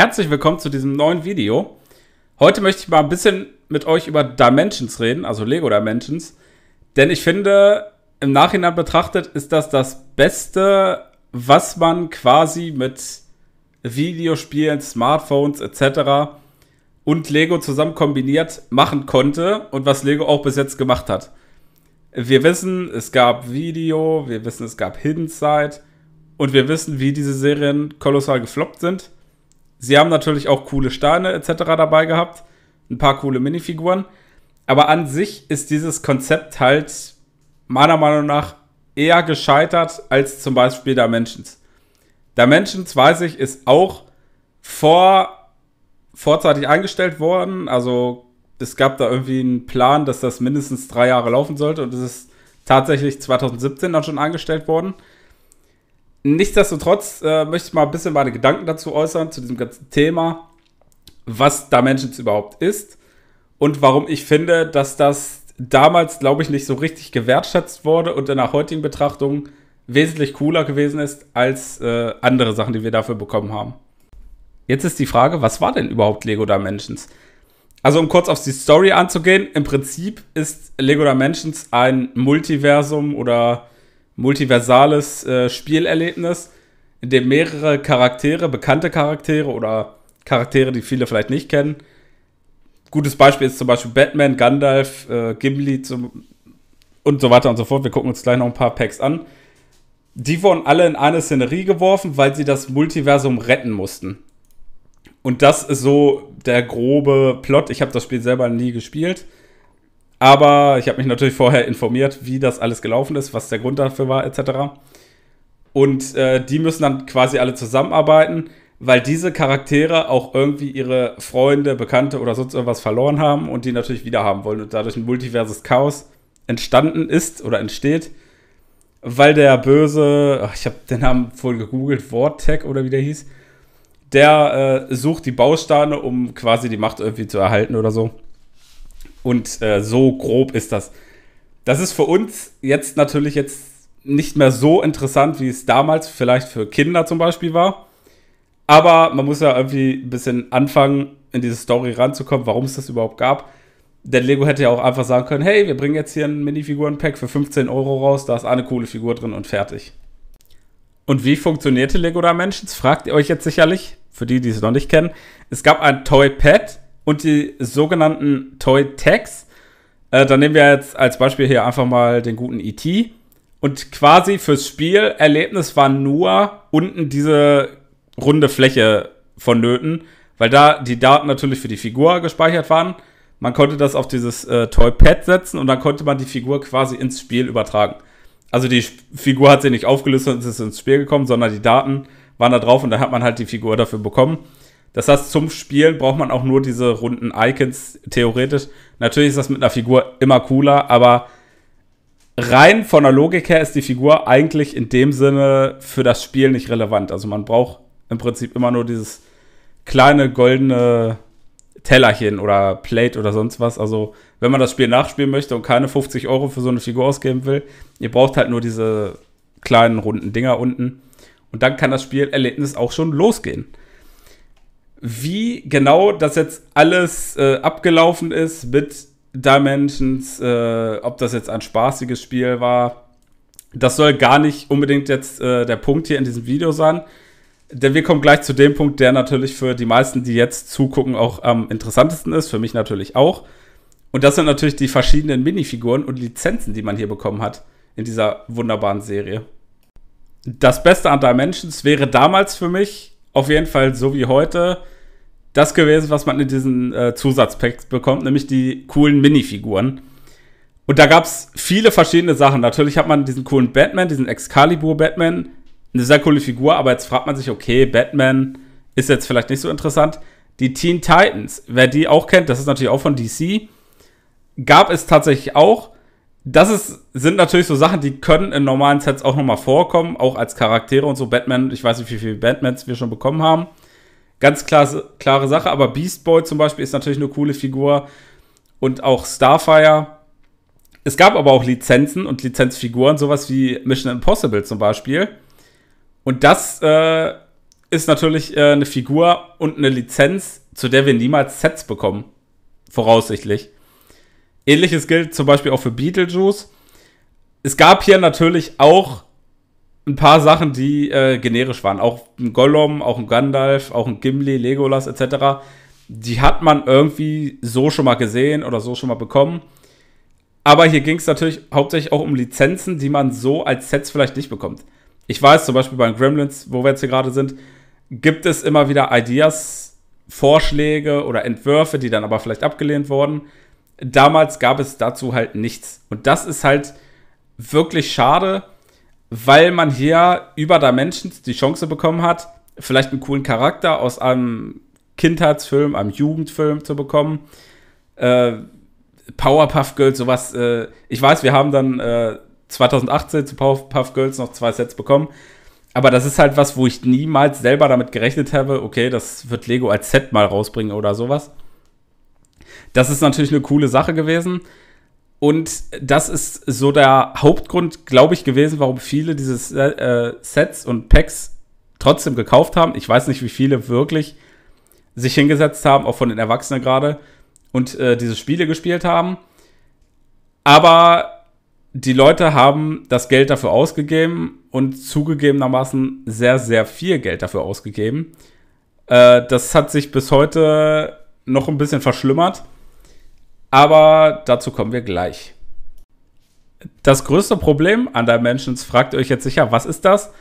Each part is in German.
Herzlich willkommen zu diesem neuen Video. Heute möchte ich mal ein bisschen mit euch über Dimensions reden, also Lego Dimensions. Denn ich finde, im Nachhinein betrachtet ist das das Beste, was man quasi mit Videospielen, Smartphones etc. und Lego zusammen kombiniert machen konnte und was Lego auch bis jetzt gemacht hat. Wir wissen, es gab Video, wir wissen, es gab Hidden Side und wir wissen, wie diese Serien kolossal gefloppt sind Sie haben natürlich auch coole Steine etc. dabei gehabt, ein paar coole Minifiguren. Aber an sich ist dieses Konzept halt meiner Meinung nach eher gescheitert als zum Beispiel Dimensions. Dimensions, weiß ich, ist auch vor, vorzeitig eingestellt worden. Also es gab da irgendwie einen Plan, dass das mindestens drei Jahre laufen sollte und es ist tatsächlich 2017 dann schon eingestellt worden. Nichtsdestotrotz äh, möchte ich mal ein bisschen meine Gedanken dazu äußern, zu diesem ganzen Thema, was Dimensions überhaupt ist und warum ich finde, dass das damals, glaube ich, nicht so richtig gewertschätzt wurde und in der heutigen Betrachtung wesentlich cooler gewesen ist als äh, andere Sachen, die wir dafür bekommen haben. Jetzt ist die Frage, was war denn überhaupt Lego Dimensions? Also um kurz auf die Story anzugehen, im Prinzip ist Lego Dimensions ein Multiversum oder multiversales äh, Spielerlebnis, in dem mehrere Charaktere, bekannte Charaktere oder Charaktere, die viele vielleicht nicht kennen. Gutes Beispiel ist zum Beispiel Batman, Gandalf, äh, Gimli zum, und so weiter und so fort. Wir gucken uns gleich noch ein paar Packs an. Die wurden alle in eine Szenerie geworfen, weil sie das Multiversum retten mussten. Und das ist so der grobe Plot. Ich habe das Spiel selber nie gespielt. Aber ich habe mich natürlich vorher informiert, wie das alles gelaufen ist, was der Grund dafür war, etc. Und äh, die müssen dann quasi alle zusammenarbeiten, weil diese Charaktere auch irgendwie ihre Freunde, Bekannte oder sonst irgendwas verloren haben und die natürlich wieder haben wollen und dadurch ein multiverses Chaos entstanden ist oder entsteht, weil der böse, ach, ich habe den Namen vorhin gegoogelt, Vortec oder wie der hieß, der äh, sucht die Bausteine, um quasi die Macht irgendwie zu erhalten oder so. Und äh, so grob ist das. Das ist für uns jetzt natürlich jetzt nicht mehr so interessant, wie es damals vielleicht für Kinder zum Beispiel war. Aber man muss ja irgendwie ein bisschen anfangen, in diese Story ranzukommen, warum es das überhaupt gab. Denn Lego hätte ja auch einfach sagen können, hey, wir bringen jetzt hier ein Minifiguren-Pack für 15 Euro raus, da ist eine coole Figur drin und fertig. Und wie funktionierte Lego Dimensions? Fragt ihr euch jetzt sicherlich, für die, die es noch nicht kennen. Es gab ein Toypad, und die sogenannten Toy Tags. Äh, dann nehmen wir jetzt als Beispiel hier einfach mal den guten E.T. Und quasi fürs Spielerlebnis war nur unten diese runde Fläche vonnöten, weil da die Daten natürlich für die Figur gespeichert waren. Man konnte das auf dieses äh, Toypad setzen und dann konnte man die Figur quasi ins Spiel übertragen. Also die Figur hat sie nicht aufgelöst und ist ins Spiel gekommen, sondern die Daten waren da drauf und dann hat man halt die Figur dafür bekommen. Das heißt, zum Spielen braucht man auch nur diese runden Icons theoretisch. Natürlich ist das mit einer Figur immer cooler, aber rein von der Logik her ist die Figur eigentlich in dem Sinne für das Spiel nicht relevant. Also man braucht im Prinzip immer nur dieses kleine goldene Tellerchen oder Plate oder sonst was. Also wenn man das Spiel nachspielen möchte und keine 50 Euro für so eine Figur ausgeben will, ihr braucht halt nur diese kleinen runden Dinger unten. Und dann kann das Spielerlebnis auch schon losgehen wie genau das jetzt alles äh, abgelaufen ist mit Dimensions, äh, ob das jetzt ein spaßiges Spiel war. Das soll gar nicht unbedingt jetzt äh, der Punkt hier in diesem Video sein. Denn wir kommen gleich zu dem Punkt, der natürlich für die meisten, die jetzt zugucken, auch am interessantesten ist. Für mich natürlich auch. Und das sind natürlich die verschiedenen Minifiguren und Lizenzen, die man hier bekommen hat in dieser wunderbaren Serie. Das Beste an Dimensions wäre damals für mich auf jeden Fall so wie heute das gewesen, was man in diesen äh, Zusatzpacks bekommt, nämlich die coolen Minifiguren. Und da gab es viele verschiedene Sachen. Natürlich hat man diesen coolen Batman, diesen Excalibur Batman, eine sehr coole Figur, aber jetzt fragt man sich, okay, Batman ist jetzt vielleicht nicht so interessant. Die Teen Titans, wer die auch kennt, das ist natürlich auch von DC, gab es tatsächlich auch das ist, sind natürlich so Sachen, die können in normalen Sets auch nochmal vorkommen, auch als Charaktere und so. Batman, ich weiß nicht, wie viele Batmans wir schon bekommen haben. Ganz klar, klare Sache, aber Beast Boy zum Beispiel ist natürlich eine coole Figur und auch Starfire. Es gab aber auch Lizenzen und Lizenzfiguren, sowas wie Mission Impossible zum Beispiel. Und das äh, ist natürlich äh, eine Figur und eine Lizenz, zu der wir niemals Sets bekommen. Voraussichtlich. Ähnliches gilt zum Beispiel auch für Beetlejuice. Es gab hier natürlich auch ein paar Sachen, die äh, generisch waren. Auch ein Gollum, auch ein Gandalf, auch ein Gimli, Legolas etc. Die hat man irgendwie so schon mal gesehen oder so schon mal bekommen. Aber hier ging es natürlich hauptsächlich auch um Lizenzen, die man so als Sets vielleicht nicht bekommt. Ich weiß zum Beispiel bei den Gremlins, wo wir jetzt hier gerade sind, gibt es immer wieder Ideas, Vorschläge oder Entwürfe, die dann aber vielleicht abgelehnt wurden damals gab es dazu halt nichts. Und das ist halt wirklich schade, weil man hier über Dimensions die Chance bekommen hat, vielleicht einen coolen Charakter aus einem Kindheitsfilm, einem Jugendfilm zu bekommen. Äh, Powerpuff Girls, sowas. Äh, ich weiß, wir haben dann äh, 2018 zu Powerpuff Girls noch zwei Sets bekommen. Aber das ist halt was, wo ich niemals selber damit gerechnet habe, okay, das wird Lego als Set mal rausbringen oder sowas. Das ist natürlich eine coole Sache gewesen. Und das ist so der Hauptgrund, glaube ich, gewesen, warum viele diese äh, Sets und Packs trotzdem gekauft haben. Ich weiß nicht, wie viele wirklich sich hingesetzt haben, auch von den Erwachsenen gerade, und äh, diese Spiele gespielt haben. Aber die Leute haben das Geld dafür ausgegeben und zugegebenermaßen sehr, sehr viel Geld dafür ausgegeben. Äh, das hat sich bis heute noch ein bisschen verschlimmert. Aber dazu kommen wir gleich. Das größte Problem an Dimensions fragt ihr euch jetzt sicher, was ist das?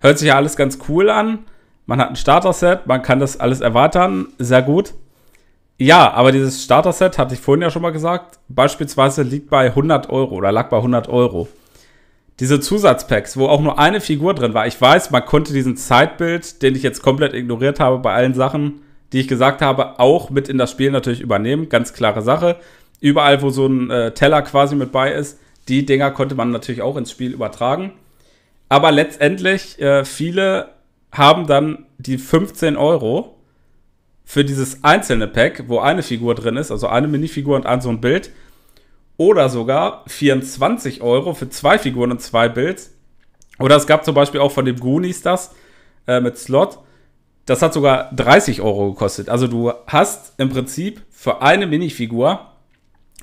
Hört sich ja alles ganz cool an. Man hat ein Starter-Set, man kann das alles erweitern, sehr gut. Ja, aber dieses Starter-Set, hatte ich vorhin ja schon mal gesagt, beispielsweise liegt bei 100 Euro oder lag bei 100 Euro. Diese Zusatzpacks, wo auch nur eine Figur drin war. Ich weiß, man konnte diesen Zeitbild, den ich jetzt komplett ignoriert habe bei allen Sachen, die ich gesagt habe, auch mit in das Spiel natürlich übernehmen. Ganz klare Sache. Überall, wo so ein äh, Teller quasi mit bei ist, die Dinger konnte man natürlich auch ins Spiel übertragen. Aber letztendlich, äh, viele haben dann die 15 Euro für dieses einzelne Pack, wo eine Figur drin ist, also eine Minifigur und ein so ein Bild. Oder sogar 24 Euro für zwei Figuren und zwei Builds. Oder es gab zum Beispiel auch von dem Goonies das äh, mit Slot das hat sogar 30 Euro gekostet. Also du hast im Prinzip für eine Minifigur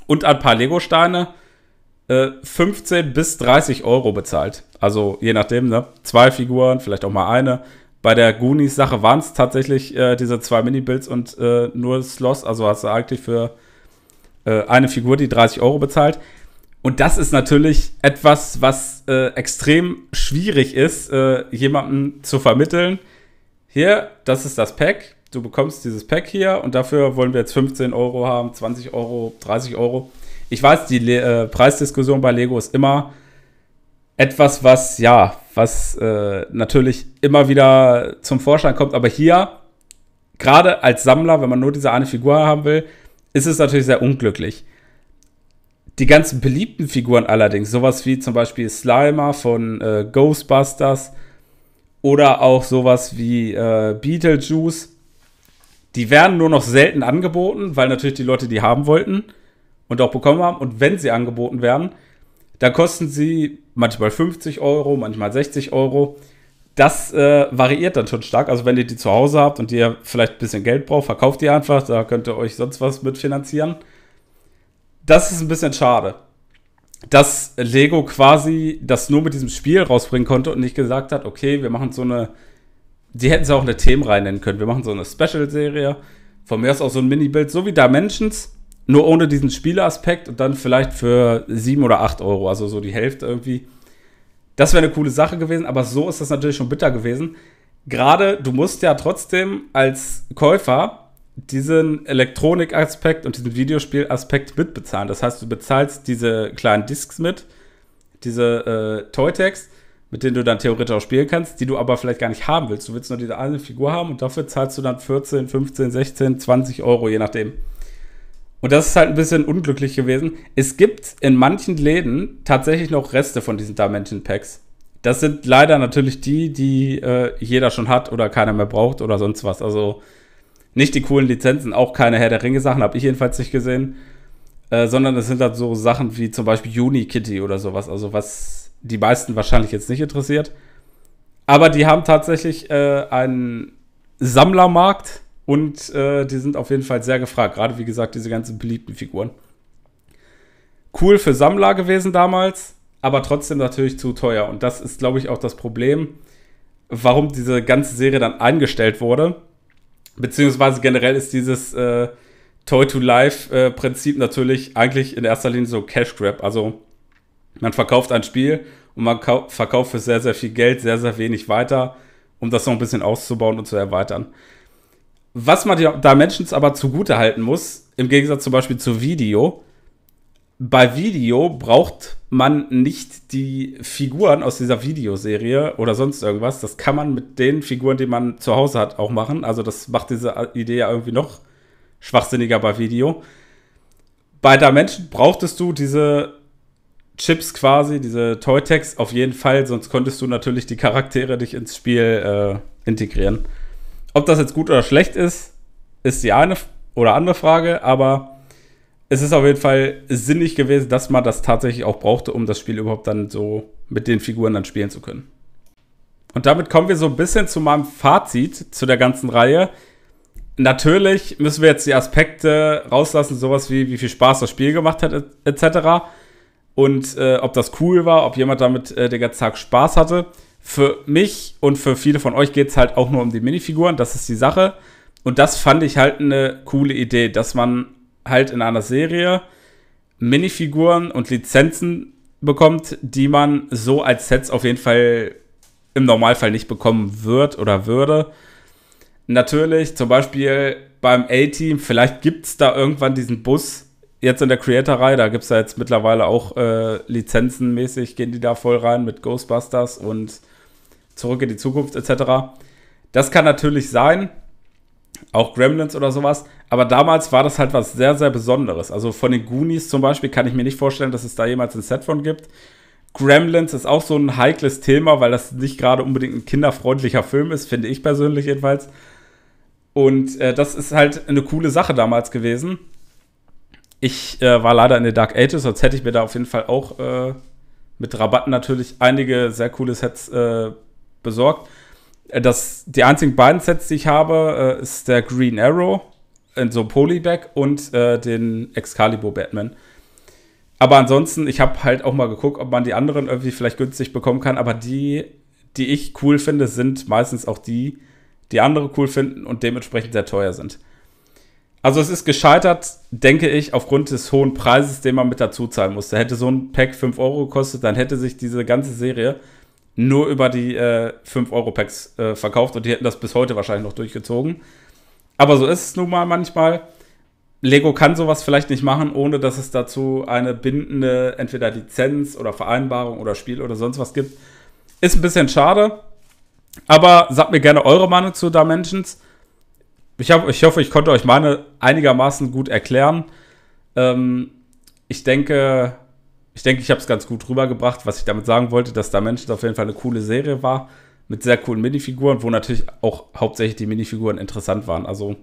und ein paar Lego-Steine äh, 15 bis 30 Euro bezahlt. Also je nachdem, ne? Zwei Figuren, vielleicht auch mal eine. Bei der Goonies-Sache waren es tatsächlich äh, diese zwei Mini-Builds und äh, nur das Schloss. Also hast du eigentlich für äh, eine Figur die 30 Euro bezahlt. Und das ist natürlich etwas, was äh, extrem schwierig ist, äh, jemandem zu vermitteln hier, das ist das Pack. Du bekommst dieses Pack hier und dafür wollen wir jetzt 15 Euro haben, 20 Euro, 30 Euro. Ich weiß, die Le äh, Preisdiskussion bei Lego ist immer etwas, was ja, was äh, natürlich immer wieder zum Vorschein kommt. Aber hier, gerade als Sammler, wenn man nur diese eine Figur haben will, ist es natürlich sehr unglücklich. Die ganzen beliebten Figuren allerdings, sowas wie zum Beispiel Slimer von äh, Ghostbusters, oder auch sowas wie äh, Beetlejuice. Die werden nur noch selten angeboten, weil natürlich die Leute die haben wollten und auch bekommen haben. Und wenn sie angeboten werden, dann kosten sie manchmal 50 Euro, manchmal 60 Euro. Das äh, variiert dann schon stark. Also wenn ihr die zu Hause habt und ihr vielleicht ein bisschen Geld braucht, verkauft die einfach. Da könnt ihr euch sonst was mitfinanzieren. Das ist ein bisschen schade dass Lego quasi das nur mit diesem Spiel rausbringen konnte und nicht gesagt hat, okay, wir machen so eine, die hätten sie auch eine Themenreihe nennen können, wir machen so eine Special-Serie, von mir aus auch so ein Mini-Bild, so wie Dimensions, nur ohne diesen Spieleaspekt und dann vielleicht für sieben oder acht Euro, also so die Hälfte irgendwie. Das wäre eine coole Sache gewesen, aber so ist das natürlich schon bitter gewesen. Gerade du musst ja trotzdem als Käufer diesen Elektronik-Aspekt und diesen Videospiel-Aspekt mitbezahlen. Das heißt, du bezahlst diese kleinen Discs mit, diese äh, Toytex, mit denen du dann theoretisch auch spielen kannst, die du aber vielleicht gar nicht haben willst. Du willst nur diese eine Figur haben und dafür zahlst du dann 14, 15, 16, 20 Euro, je nachdem. Und das ist halt ein bisschen unglücklich gewesen. Es gibt in manchen Läden tatsächlich noch Reste von diesen Dimension Packs. Das sind leider natürlich die, die äh, jeder schon hat oder keiner mehr braucht oder sonst was. Also nicht die coolen Lizenzen, auch keine Herr der Ringe-Sachen, habe ich jedenfalls nicht gesehen. Äh, sondern es sind halt so Sachen wie zum Beispiel Unikitty oder sowas, also was die meisten wahrscheinlich jetzt nicht interessiert. Aber die haben tatsächlich äh, einen Sammlermarkt und äh, die sind auf jeden Fall sehr gefragt. Gerade wie gesagt, diese ganzen beliebten Figuren. Cool für Sammler gewesen damals, aber trotzdem natürlich zu teuer. Und das ist, glaube ich, auch das Problem, warum diese ganze Serie dann eingestellt wurde. Beziehungsweise generell ist dieses äh, Toy-to-Life-Prinzip äh, natürlich eigentlich in erster Linie so Cash Grab. Also man verkauft ein Spiel und man verkauft für sehr, sehr viel Geld sehr, sehr wenig weiter, um das noch ein bisschen auszubauen und zu erweitern. Was man da Menschen aber zugute halten muss, im Gegensatz zum Beispiel zu Video, bei Video braucht man nicht die Figuren aus dieser Videoserie oder sonst irgendwas. Das kann man mit den Figuren, die man zu Hause hat, auch machen. Also das macht diese Idee ja irgendwie noch schwachsinniger bei Video. Bei Menschen brauchtest du diese Chips quasi, diese Toytex auf jeden Fall, sonst konntest du natürlich die Charaktere dich ins Spiel äh, integrieren. Ob das jetzt gut oder schlecht ist, ist die eine oder andere Frage, aber es ist auf jeden Fall sinnig gewesen, dass man das tatsächlich auch brauchte, um das Spiel überhaupt dann so mit den Figuren dann spielen zu können. Und damit kommen wir so ein bisschen zu meinem Fazit zu der ganzen Reihe. Natürlich müssen wir jetzt die Aspekte rauslassen, sowas wie wie viel Spaß das Spiel gemacht hat, etc. Und äh, ob das cool war, ob jemand damit äh, den ganzen Tag Spaß hatte. Für mich und für viele von euch geht es halt auch nur um die Minifiguren, das ist die Sache. Und das fand ich halt eine coole Idee, dass man halt in einer Serie Minifiguren und Lizenzen bekommt, die man so als Sets auf jeden Fall im Normalfall nicht bekommen wird oder würde. Natürlich, zum Beispiel beim A-Team, vielleicht gibt es da irgendwann diesen Bus jetzt in der Creator-Reihe, da gibt es ja jetzt mittlerweile auch äh, lizenzenmäßig, gehen die da voll rein mit Ghostbusters und Zurück in die Zukunft etc. Das kann natürlich sein, auch Gremlins oder sowas. Aber damals war das halt was sehr, sehr Besonderes. Also von den Goonies zum Beispiel kann ich mir nicht vorstellen, dass es da jemals ein Set von gibt. Gremlins ist auch so ein heikles Thema, weil das nicht gerade unbedingt ein kinderfreundlicher Film ist, finde ich persönlich jedenfalls. Und äh, das ist halt eine coole Sache damals gewesen. Ich äh, war leider in den Dark Ages, sonst hätte ich mir da auf jeden Fall auch äh, mit Rabatten natürlich einige sehr coole Sets äh, besorgt. Äh, das, die einzigen beiden Sets, die ich habe, äh, ist der Green Arrow in äh, so Polybag und äh, den Excalibur Batman. Aber ansonsten, ich habe halt auch mal geguckt, ob man die anderen irgendwie vielleicht günstig bekommen kann. Aber die, die ich cool finde, sind meistens auch die, die andere cool finden und dementsprechend sehr teuer sind. Also es ist gescheitert, denke ich, aufgrund des hohen Preises, den man mit dazu zahlen musste. Hätte so ein Pack 5 Euro gekostet, dann hätte sich diese ganze Serie nur über die äh, 5-Euro-Packs äh, verkauft und die hätten das bis heute wahrscheinlich noch durchgezogen. Aber so ist es nun mal manchmal. Lego kann sowas vielleicht nicht machen, ohne dass es dazu eine bindende, entweder Lizenz oder Vereinbarung oder Spiel oder sonst was gibt. Ist ein bisschen schade. Aber sagt mir gerne eure Meinung zu Dimensions. Ich, hab, ich hoffe, ich konnte euch meine einigermaßen gut erklären. Ähm, ich denke, ich denke, ich habe es ganz gut rübergebracht, was ich damit sagen wollte, dass da Menschen auf jeden Fall eine coole Serie war, mit sehr coolen Minifiguren, wo natürlich auch hauptsächlich die Minifiguren interessant waren. Also,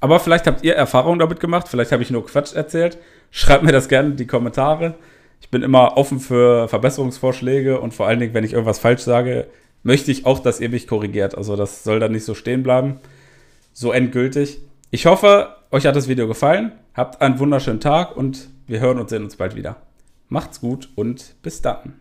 aber vielleicht habt ihr Erfahrungen damit gemacht, vielleicht habe ich nur Quatsch erzählt. Schreibt mir das gerne in die Kommentare. Ich bin immer offen für Verbesserungsvorschläge und vor allen Dingen, wenn ich irgendwas falsch sage, möchte ich auch, dass ihr mich korrigiert. Also das soll dann nicht so stehen bleiben. So endgültig. Ich hoffe, euch hat das Video gefallen. Habt einen wunderschönen Tag und wir hören und sehen uns bald wieder. Macht's gut und bis dann.